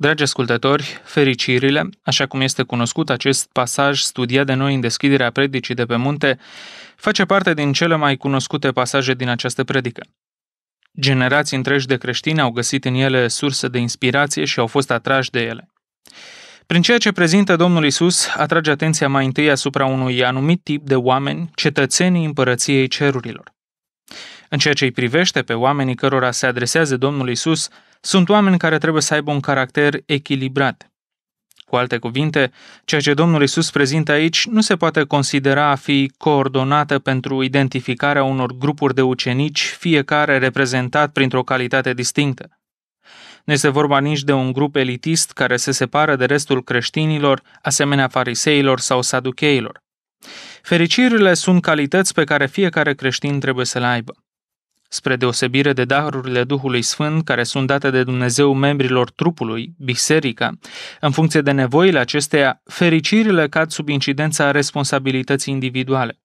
Dragi ascultători, fericirile, așa cum este cunoscut acest pasaj studiat de noi în deschiderea predicii de pe munte, face parte din cele mai cunoscute pasaje din această predică. Generații întregi de creștini au găsit în ele surse de inspirație și au fost atrași de ele. Prin ceea ce prezintă Domnul Isus, atrage atenția mai întâi asupra unui anumit tip de oameni, cetățenii împărăției cerurilor. În ceea ce îi privește pe oamenii cărora se adresează Domnul Isus, sunt oameni care trebuie să aibă un caracter echilibrat. Cu alte cuvinte, ceea ce Domnul Isus prezintă aici nu se poate considera a fi coordonată pentru identificarea unor grupuri de ucenici, fiecare reprezentat printr-o calitate distinctă. Nu este vorba nici de un grup elitist care se separă de restul creștinilor, asemenea fariseilor sau saducheilor. Fericirile sunt calități pe care fiecare creștin trebuie să le aibă spre deosebire de darurile Duhului Sfânt care sunt date de Dumnezeu membrilor trupului, biserica. În funcție de nevoile acesteia, fericirile cad sub incidența responsabilității individuale.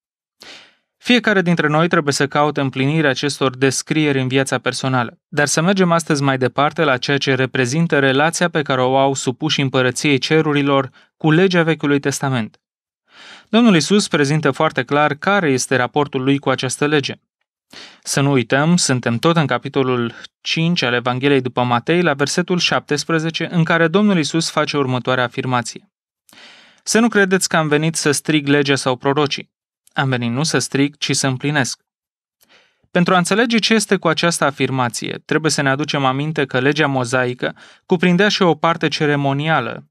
Fiecare dintre noi trebuie să caute împlinirea acestor descrieri în viața personală, dar să mergem astăzi mai departe la ceea ce reprezintă relația pe care o au supuși împărăției cerurilor cu legea Vechiului Testament. Domnul Isus prezintă foarte clar care este raportul lui cu această lege. Să nu uităm, suntem tot în capitolul 5 al Evangheliei după Matei, la versetul 17, în care Domnul Isus face următoarea afirmație. Să nu credeți că am venit să strig legea sau prorocii. Am venit nu să strig, ci să împlinesc. Pentru a înțelege ce este cu această afirmație, trebuie să ne aducem aminte că legea mozaică cuprindea și o parte ceremonială,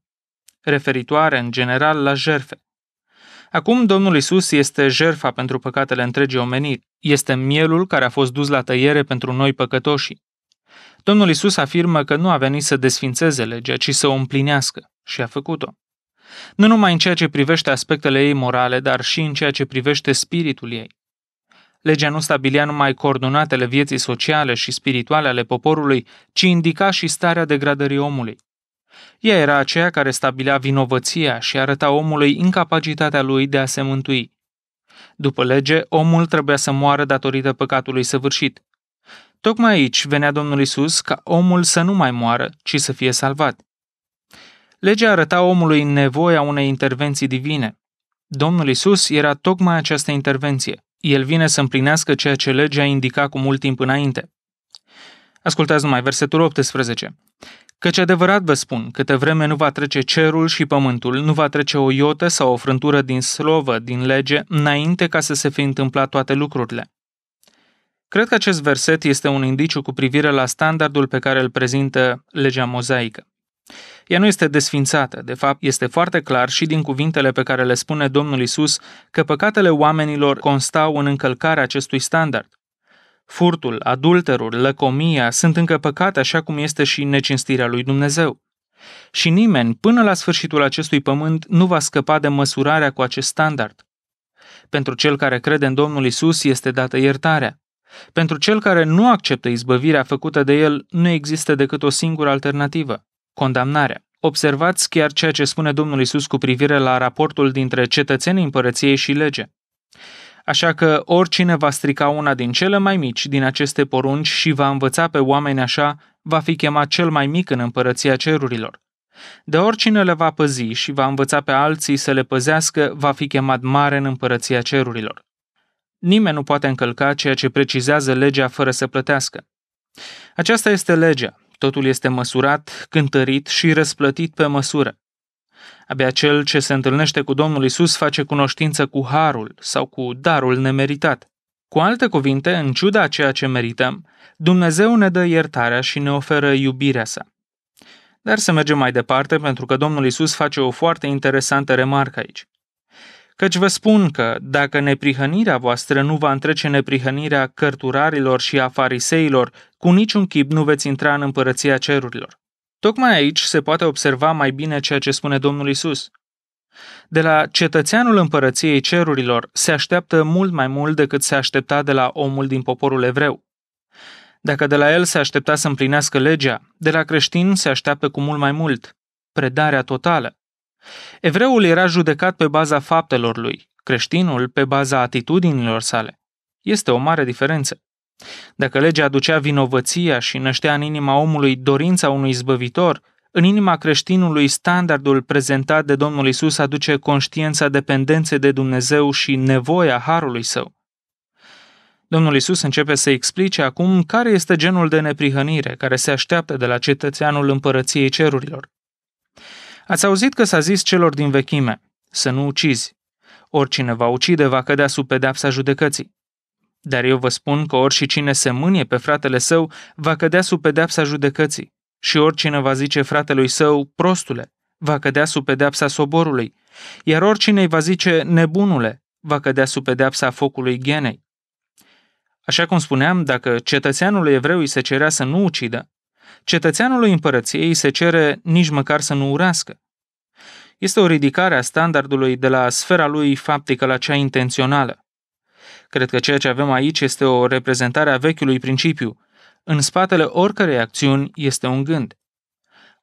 referitoare în general la jerfe. Acum Domnul Isus este jerfa pentru păcatele întregii omeniri, este mielul care a fost dus la tăiere pentru noi păcătoși. Domnul Isus afirmă că nu a venit să desfințeze legea, ci să o împlinească și a făcut-o. Nu numai în ceea ce privește aspectele ei morale, dar și în ceea ce privește spiritul ei. Legea nu stabilea numai coordonatele vieții sociale și spirituale ale poporului, ci indica și starea degradării omului. Ea era aceea care stabilea vinovăția și arăta omului incapacitatea lui de a se mântui. După lege, omul trebuia să moară datorită păcatului săvârșit. Tocmai aici venea Domnul Isus ca omul să nu mai moară, ci să fie salvat. Legea arăta omului nevoia unei intervenții divine. Domnul Isus era tocmai această intervenție. El vine să împlinească ceea ce legea indica cu mult timp înainte. Ascultați numai versetul 18. Căci adevărat vă spun, câte vreme nu va trece cerul și pământul, nu va trece o iotă sau o frântură din slovă, din lege, înainte ca să se fi întâmplat toate lucrurile. Cred că acest verset este un indiciu cu privire la standardul pe care îl prezintă legea mozaică. Ea nu este desfințată, de fapt, este foarte clar și din cuvintele pe care le spune Domnul Isus că păcatele oamenilor constau în încălcarea acestui standard. Furtul, adulterul, lăcomia sunt încă păcate așa cum este și necinstirea lui Dumnezeu. Și nimeni, până la sfârșitul acestui pământ, nu va scăpa de măsurarea cu acest standard. Pentru cel care crede în Domnul Isus este dată iertarea. Pentru cel care nu acceptă izbăvirea făcută de el, nu există decât o singură alternativă, condamnarea. Observați chiar ceea ce spune Domnul Isus cu privire la raportul dintre cetățenii împărăției și lege. Așa că oricine va strica una din cele mai mici din aceste porunci și va învăța pe oameni așa, va fi chemat cel mai mic în împărăția cerurilor. De oricine le va păzi și va învăța pe alții să le păzească, va fi chemat mare în împărăția cerurilor. Nimeni nu poate încălca ceea ce precizează legea fără să plătească. Aceasta este legea. Totul este măsurat, cântărit și răsplătit pe măsură. Abia cel ce se întâlnește cu Domnul Isus face cunoștință cu harul sau cu darul nemeritat. Cu alte cuvinte, în ciuda a ceea ce merităm, Dumnezeu ne dă iertarea și ne oferă iubirea sa. Dar să mergem mai departe, pentru că Domnul Isus face o foarte interesantă remarcă aici. Căci vă spun că, dacă neprihănirea voastră nu va întrece neprihănirea cărturarilor și a fariseilor, cu niciun chip nu veți intra în împărăția cerurilor. Tocmai aici se poate observa mai bine ceea ce spune Domnul Isus. De la cetățeanul împărăției cerurilor se așteaptă mult mai mult decât se aștepta de la omul din poporul evreu. Dacă de la el se aștepta să împlinească legea, de la creștin se așteaptă cu mult mai mult, predarea totală. Evreul era judecat pe baza faptelor lui, creștinul pe baza atitudinilor sale. Este o mare diferență. Dacă legea aducea vinovăția și năștea în inima omului dorința unui zbăvitor, în inima creștinului standardul prezentat de Domnul Isus aduce conștiința dependenței de Dumnezeu și nevoia harului său. Domnul Isus începe să explice acum care este genul de neprihănire care se așteaptă de la cetățeanul împărăției cerurilor. Ați auzit că s-a zis celor din vechime, să nu ucizi. Oricine va ucide va cădea sub pedeapsa judecății. Dar eu vă spun că oricine se mânie pe fratele său va cădea sub pedeapsa judecății și oricine va zice fratelui său, prostule, va cădea sub pedeapsa soborului, iar oricine îi va zice, nebunule, va cădea sub pedeapsa focului genei. Așa cum spuneam, dacă cetățeanul evreu îi se cerea să nu ucidă, cetățeanului împărăției îi se cere nici măcar să nu urască. Este o ridicare a standardului de la sfera lui faptică la cea intențională. Cred că ceea ce avem aici este o reprezentare a vechiului principiu. În spatele oricărei acțiuni este un gând.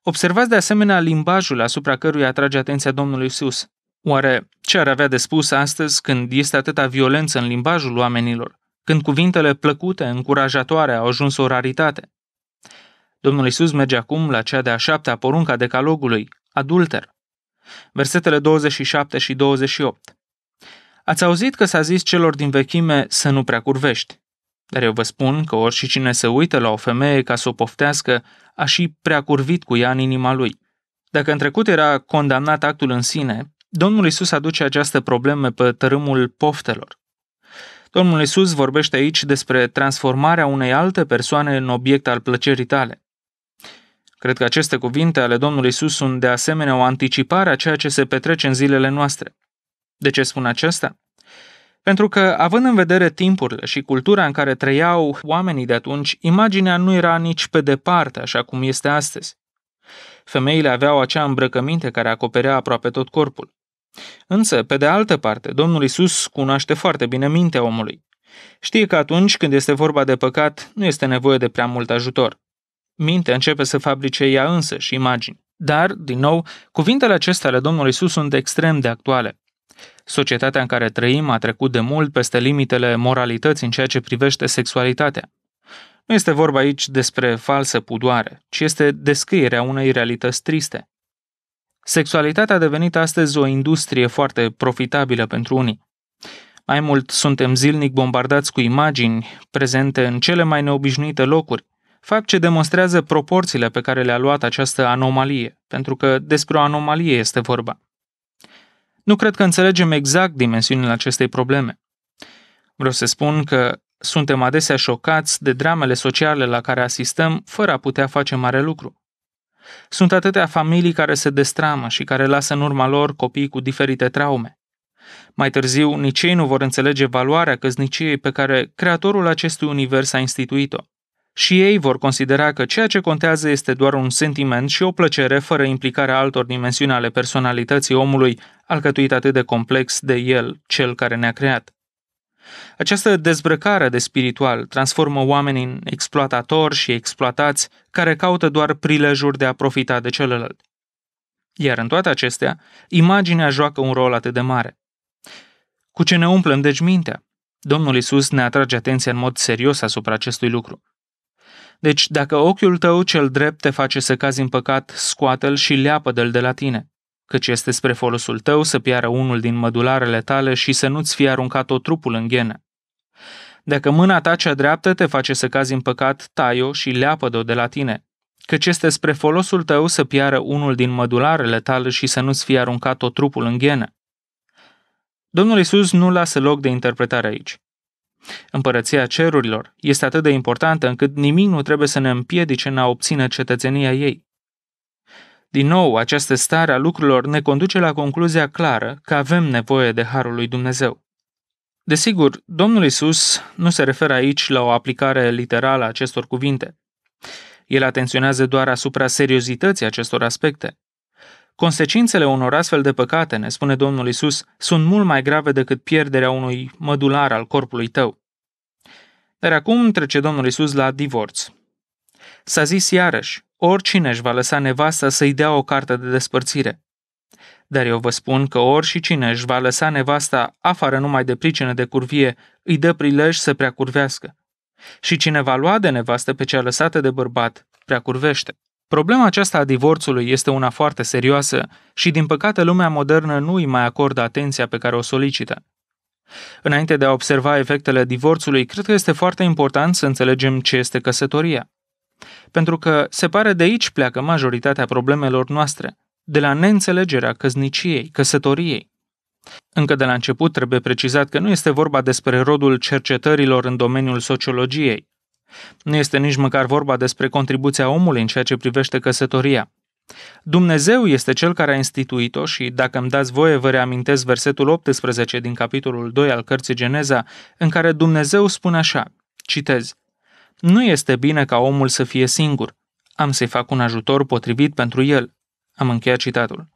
Observați de asemenea limbajul asupra căruia atrage atenția domnului Sus. Oare ce ar avea de spus astăzi când este atâta violență în limbajul oamenilor? Când cuvintele plăcute, încurajatoare au ajuns o raritate? Domnul Isus merge acum la cea de-a șaptea porunca decalogului, adulter. Versetele 27 și 28. Ați auzit că s-a zis celor din vechime să nu prea curvești. Dar eu vă spun că orice cine se uită la o femeie ca să o poftească, a și prea curvit cu ea în inima lui. Dacă în trecut era condamnat actul în sine, Domnul Isus aduce această problemă pe tărâmul poftelor. Domnul Isus vorbește aici despre transformarea unei alte persoane în obiect al plăcerii tale. Cred că aceste cuvinte ale Domnului Isus sunt de asemenea o anticipare a ceea ce se petrece în zilele noastre. De ce spun aceasta? Pentru că, având în vedere timpurile și cultura în care trăiau oamenii de atunci, imaginea nu era nici pe departe așa cum este astăzi. Femeile aveau acea îmbrăcăminte care acoperea aproape tot corpul. Însă, pe de altă parte, Domnul Isus cunoaște foarte bine mintea omului. Știe că atunci când este vorba de păcat, nu este nevoie de prea mult ajutor. Mintea începe să fabrice ea însă și imagini. Dar, din nou, cuvintele acestea ale Domnului Isus sunt extrem de actuale. Societatea în care trăim a trecut de mult peste limitele moralității în ceea ce privește sexualitatea. Nu este vorba aici despre falsă pudoare, ci este descrierea unei realități triste. Sexualitatea a devenit astăzi o industrie foarte profitabilă pentru unii. Mai mult, suntem zilnic bombardați cu imagini prezente în cele mai neobișnuite locuri, fapt ce demonstrează proporțiile pe care le-a luat această anomalie, pentru că despre o anomalie este vorba. Nu cred că înțelegem exact dimensiunile acestei probleme. Vreau să spun că suntem adesea șocați de dramele sociale la care asistăm fără a putea face mare lucru. Sunt atâtea familii care se destramă și care lasă în urma lor copii cu diferite traume. Mai târziu, nici ei nu vor înțelege valoarea căsniciei pe care creatorul acestui univers a instituit-o. Și ei vor considera că ceea ce contează este doar un sentiment și o plăcere fără implicarea altor dimensiuni ale personalității omului, alcătuit atât de complex de el, cel care ne-a creat. Această dezbrăcare de spiritual transformă oamenii în exploatatori și exploatați care caută doar prilejuri de a profita de celălalt. Iar în toate acestea, imaginea joacă un rol atât de mare. Cu ce ne umplem deci mintea? Domnul Isus ne atrage atenția în mod serios asupra acestui lucru. Deci, dacă ochiul tău cel drept te face să cazi în păcat, scoate-l și leapă-l de la tine, căci este spre folosul tău să piară unul din mădularele tale și să nu-ți fie aruncat o trupul în ghenă. Dacă mâna ta cea dreaptă te face să cazi în păcat, tai-o și leapă-o de la tine, căci este spre folosul tău să piară unul din mădularele tale și să nu-ți fie aruncat o trupul în ghenă. Domnul Isus nu lasă loc de interpretare aici. Împărăția cerurilor este atât de importantă încât nimic nu trebuie să ne împiedice în a obține cetățenia ei. Din nou, această stare a lucrurilor ne conduce la concluzia clară că avem nevoie de harul lui Dumnezeu. Desigur, Domnul Isus nu se referă aici la o aplicare literală a acestor cuvinte. El atenționează doar asupra seriozității acestor aspecte. Consecințele unor astfel de păcate, ne spune Domnul Isus, sunt mult mai grave decât pierderea unui mădular al corpului tău. Dar acum trece Domnul Isus la divorț. S-a zis iarăși, oricine își va lăsa nevasta să-i dea o carte de despărțire. Dar eu vă spun că ori și cine își va lăsa nevasta afară numai de pricină de curvie, îi dă prilej să prea curvească. Și cine va lua de nevastă pe cea lăsată de bărbat, prea curvește. Problema aceasta a divorțului este una foarte serioasă și, din păcate, lumea modernă nu îi mai acordă atenția pe care o solicită. Înainte de a observa efectele divorțului, cred că este foarte important să înțelegem ce este căsătoria. Pentru că se pare de aici pleacă majoritatea problemelor noastre, de la neînțelegerea căzniciei, căsătoriei. Încă de la început trebuie precizat că nu este vorba despre rodul cercetărilor în domeniul sociologiei, nu este nici măcar vorba despre contribuția omului în ceea ce privește căsătoria. Dumnezeu este cel care a instituit-o și, dacă îmi dați voie, vă reamintesc versetul 18 din capitolul 2 al cărții Geneza, în care Dumnezeu spune așa, citez, Nu este bine ca omul să fie singur, am să-i fac un ajutor potrivit pentru el. Am încheiat citatul.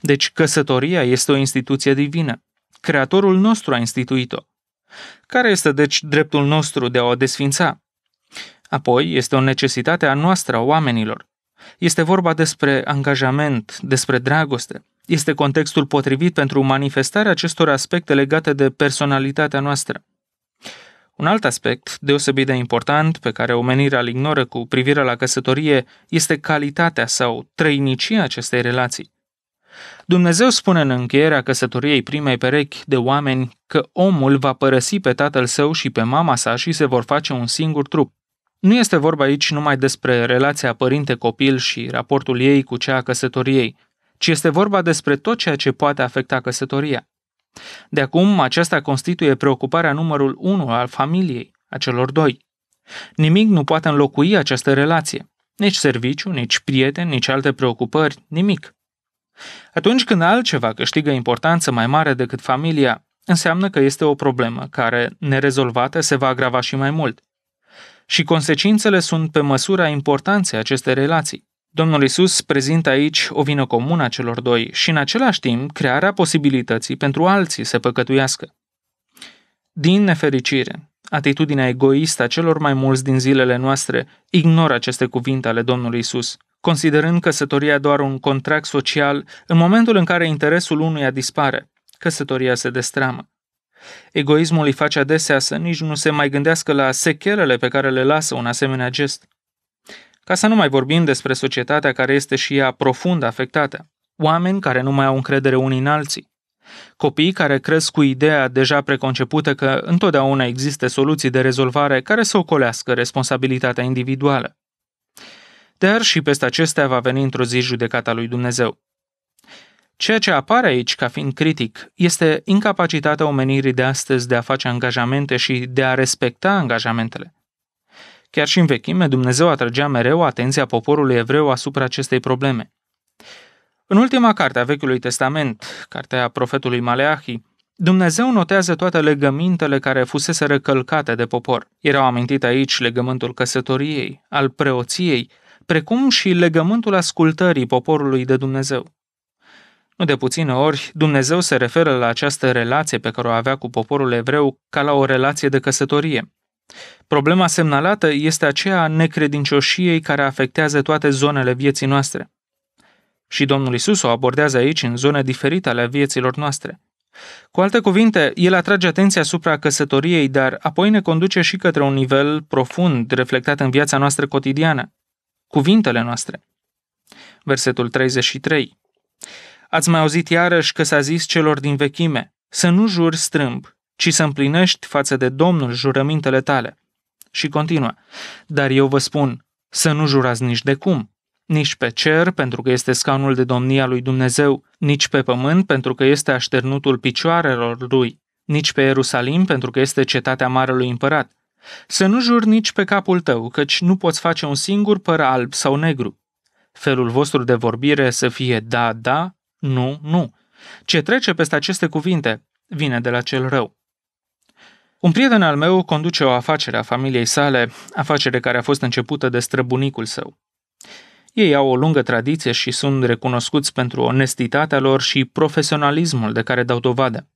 Deci căsătoria este o instituție divină. Creatorul nostru a instituit-o. Care este deci dreptul nostru de a o desfința? Apoi, este o necesitate a noastră, a oamenilor. Este vorba despre angajament, despre dragoste. Este contextul potrivit pentru manifestarea acestor aspecte legate de personalitatea noastră. Un alt aspect deosebit de important pe care omenirea îl ignoră cu privire la căsătorie este calitatea sau trăinicia acestei relații. Dumnezeu spune în încheierea căsătoriei primei perechi de oameni că omul va părăsi pe tatăl său și pe mama sa și se vor face un singur trup. Nu este vorba aici numai despre relația părinte-copil și raportul ei cu cea a căsătoriei, ci este vorba despre tot ceea ce poate afecta căsătoria. De acum, aceasta constituie preocuparea numărul 1 al familiei, a celor doi. Nimic nu poate înlocui această relație. Nici serviciu, nici prieteni, nici alte preocupări, nimic. Atunci când altceva câștigă importanță mai mare decât familia, înseamnă că este o problemă care, nerezolvată, se va agrava și mai mult – și consecințele sunt pe măsura importanței acestei relații. Domnul Isus prezintă aici o vină comună a celor doi și în același timp crearea posibilității pentru alții să păcătuiască. Din nefericire, atitudinea egoistă a celor mai mulți din zilele noastre ignoră aceste cuvinte ale Domnului Isus, considerând căsătoria doar un contract social în momentul în care interesul unuia dispare, căsătoria se destramă. Egoismul îi face adesea să nici nu se mai gândească la secherele pe care le lasă un asemenea gest. Ca să nu mai vorbim despre societatea care este și ea profund afectată, oameni care nu mai au încredere unii în alții, copii care cresc cu ideea deja preconcepută că întotdeauna există soluții de rezolvare care să ocolească responsabilitatea individuală. Dar și peste acestea va veni într-o zi judecata lui Dumnezeu. Ceea ce apare aici ca fiind critic este incapacitatea omenirii de astăzi de a face angajamente și de a respecta angajamentele. Chiar și în vechime, Dumnezeu atrăgea mereu atenția poporului evreu asupra acestei probleme. În ultima carte a Vechiului Testament, cartea profetului Maleahi, Dumnezeu notează toate legămintele care fusese recălcate de popor. Erau amintit aici legământul căsătoriei, al preoției, precum și legământul ascultării poporului de Dumnezeu. Nu de puține ori, Dumnezeu se referă la această relație pe care o avea cu poporul evreu ca la o relație de căsătorie. Problema semnalată este aceea a necredincioșiei care afectează toate zonele vieții noastre. Și Domnul Isus o abordează aici în zone diferite ale vieților noastre. Cu alte cuvinte, el atrage atenția asupra căsătoriei, dar apoi ne conduce și către un nivel profund reflectat în viața noastră cotidiană, cuvintele noastre. Versetul 33 Ați mai auzit iarăși că s-a zis celor din vechime, să nu juri strâmb, ci să împlinești față de Domnul jurămintele tale. Și continuă, dar eu vă spun, să nu jurați nici de cum, nici pe cer, pentru că este scaunul de domnia lui Dumnezeu, nici pe pământ, pentru că este așternutul picioarelor lui, nici pe Ierusalim, pentru că este cetatea marelui împărat. Să nu juri nici pe capul tău, căci nu poți face un singur păr alb sau negru. Felul vostru de vorbire să fie da, da nu, nu. Ce trece peste aceste cuvinte vine de la cel rău. Un prieten al meu conduce o afacere a familiei sale, afacere care a fost începută de străbunicul său. Ei au o lungă tradiție și sunt recunoscuți pentru onestitatea lor și profesionalismul de care dau dovadă.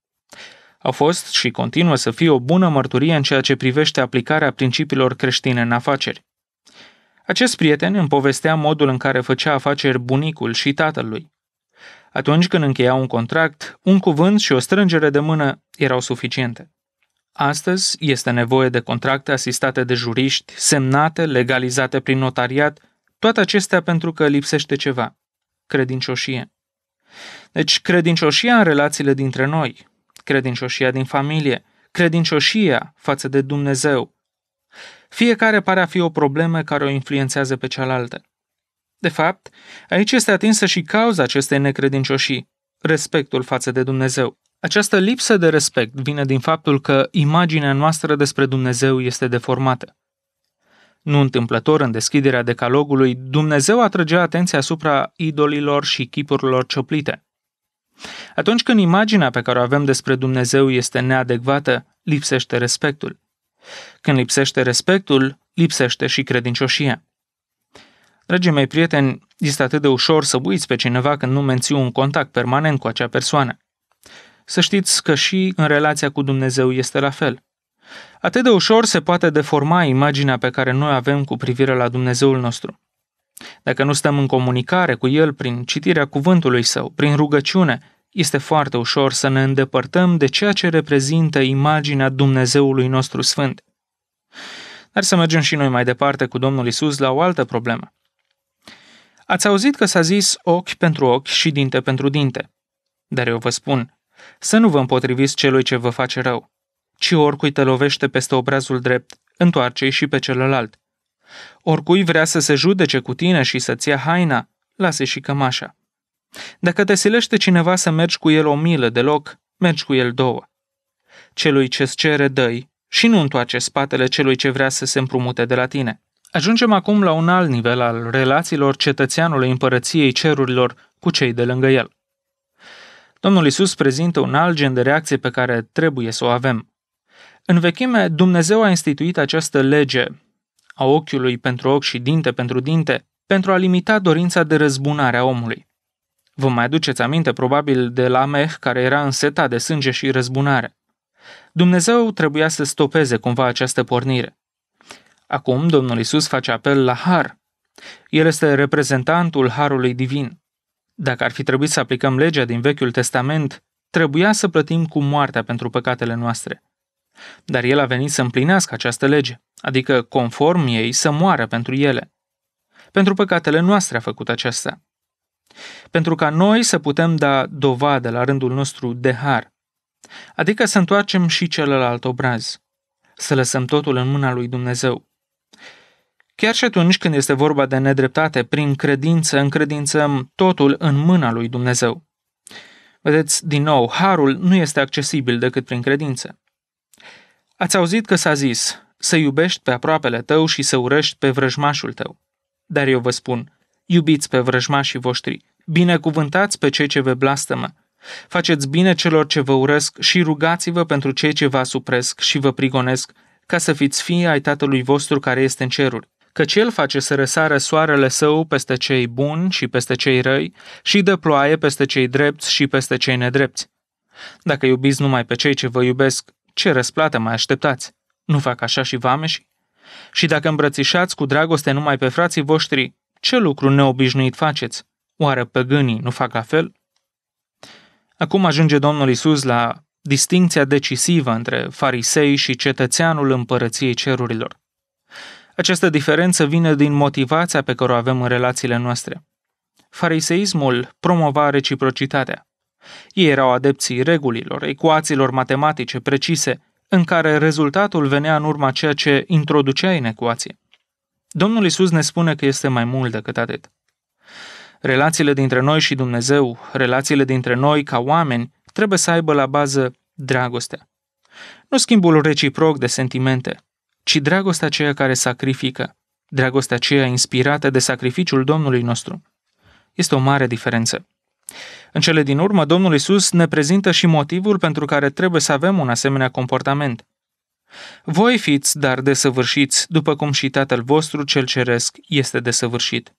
Au fost și continuă să fie o bună mărturie în ceea ce privește aplicarea principiilor creștine în afaceri. Acest prieten îmi povestea modul în care făcea afaceri bunicul și tatălui. Atunci când încheia un contract, un cuvânt și o strângere de mână erau suficiente. Astăzi este nevoie de contracte asistate de juriști, semnate, legalizate prin notariat, toate acestea pentru că lipsește ceva, credincioșie. Deci credincioșia în relațiile dintre noi, credincioșia din familie, credincioșia față de Dumnezeu. Fiecare pare a fi o problemă care o influențează pe cealaltă. De fapt, aici este atinsă și cauza acestei necredincioșii, respectul față de Dumnezeu. Această lipsă de respect vine din faptul că imaginea noastră despre Dumnezeu este deformată. Nu întâmplător, în deschiderea decalogului, Dumnezeu atrăgea atenția asupra idolilor și chipurilor cioplite. Atunci când imaginea pe care o avem despre Dumnezeu este neadecvată, lipsește respectul. Când lipsește respectul, lipsește și credincioșia. Dragii mei prieteni, este atât de ușor să buiți pe cineva când nu menții un contact permanent cu acea persoană. Să știți că și în relația cu Dumnezeu este la fel. Atât de ușor se poate deforma imaginea pe care noi avem cu privire la Dumnezeul nostru. Dacă nu stăm în comunicare cu El prin citirea cuvântului Său, prin rugăciune, este foarte ușor să ne îndepărtăm de ceea ce reprezintă imaginea Dumnezeului nostru Sfânt. Dar să mergem și noi mai departe cu Domnul Isus la o altă problemă. Ați auzit că s-a zis ochi pentru ochi și dinte pentru dinte. Dar eu vă spun, să nu vă împotriviți celui ce vă face rău, ci oricui te lovește peste obrazul drept, întoarce-i și pe celălalt. Oricui vrea să se judece cu tine și să-ți ia haina, lasă și cămașa. Dacă te silește cineva să mergi cu el o milă de loc, mergi cu el două. Celui ce-ți cere, dă și nu întoarce spatele celui ce vrea să se împrumute de la tine. Ajungem acum la un alt nivel al relațiilor cetățeanului împărăției cerurilor cu cei de lângă el. Domnul Isus prezintă un alt gen de reacție pe care trebuie să o avem. În vechime, Dumnezeu a instituit această lege a ochiului pentru ochi și dinte pentru dinte, pentru a limita dorința de răzbunare a omului. Vă mai aduceți aminte probabil de Lameh care era însetat de sânge și răzbunare. Dumnezeu trebuia să stopeze cumva această pornire. Acum, Domnul Isus face apel la har. El este reprezentantul harului divin. Dacă ar fi trebuit să aplicăm legea din Vechiul Testament, trebuia să plătim cu moartea pentru păcatele noastre. Dar el a venit să împlinească această lege, adică conform ei să moară pentru ele. Pentru păcatele noastre a făcut aceasta. Pentru ca noi să putem da dovadă la rândul nostru de har, adică să întoarcem și celălalt obraz, să lăsăm totul în mâna lui Dumnezeu. Chiar și atunci când este vorba de nedreptate, prin credință încredințăm totul în mâna lui Dumnezeu. Vedeți, din nou, harul nu este accesibil decât prin credință. Ați auzit că s-a zis să iubești pe aproapele tău și să urăști pe vrăjmașul tău. Dar eu vă spun, iubiți pe vrăjmașii voștri, binecuvântați pe cei ce vă blastămă, faceți bine celor ce vă urăsc și rugați-vă pentru cei ce vă supresc și vă prigonesc, ca să fiți fii ai Tatălui vostru care este în ceruri căci el face să răsară soarele său peste cei buni și peste cei răi și dă ploaie peste cei drepți și peste cei nedrepți. Dacă iubiți numai pe cei ce vă iubesc, ce răsplată mai așteptați? Nu fac așa și vameși? Și dacă îmbrățișați cu dragoste numai pe frații voștri, ce lucru neobișnuit faceți? Oare păgânii nu fac la fel? Acum ajunge Domnul Isus la distinția decisivă între farisei și cetățeanul împărăției cerurilor. Această diferență vine din motivația pe care o avem în relațiile noastre. Fariseismul promova reciprocitatea. Ei erau adepții regulilor, ecuațiilor matematice precise, în care rezultatul venea în urma ceea ce introducea în ecuație. Domnul Isus ne spune că este mai mult decât atât. Relațiile dintre noi și Dumnezeu, relațiile dintre noi ca oameni, trebuie să aibă la bază dragostea. Nu schimbul reciproc de sentimente, ci dragostea aceea care sacrifică, dragostea aceea inspirată de sacrificiul Domnului nostru. Este o mare diferență. În cele din urmă, Domnul Isus ne prezintă și motivul pentru care trebuie să avem un asemenea comportament. Voi fiți, dar desăvârșiți, după cum și Tatăl vostru cel ceresc este desăvârșit.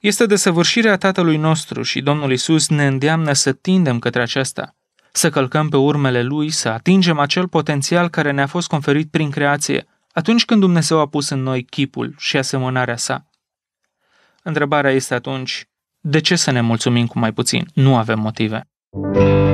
Este desăvârșirea Tatălui nostru și Domnul Isus ne îndeamnă să tindem către aceasta să călcăm pe urmele lui, să atingem acel potențial care ne-a fost conferit prin creație, atunci când Dumnezeu a pus în noi chipul și asemănarea sa. Întrebarea este atunci, de ce să ne mulțumim cu mai puțin? Nu avem motive. thank you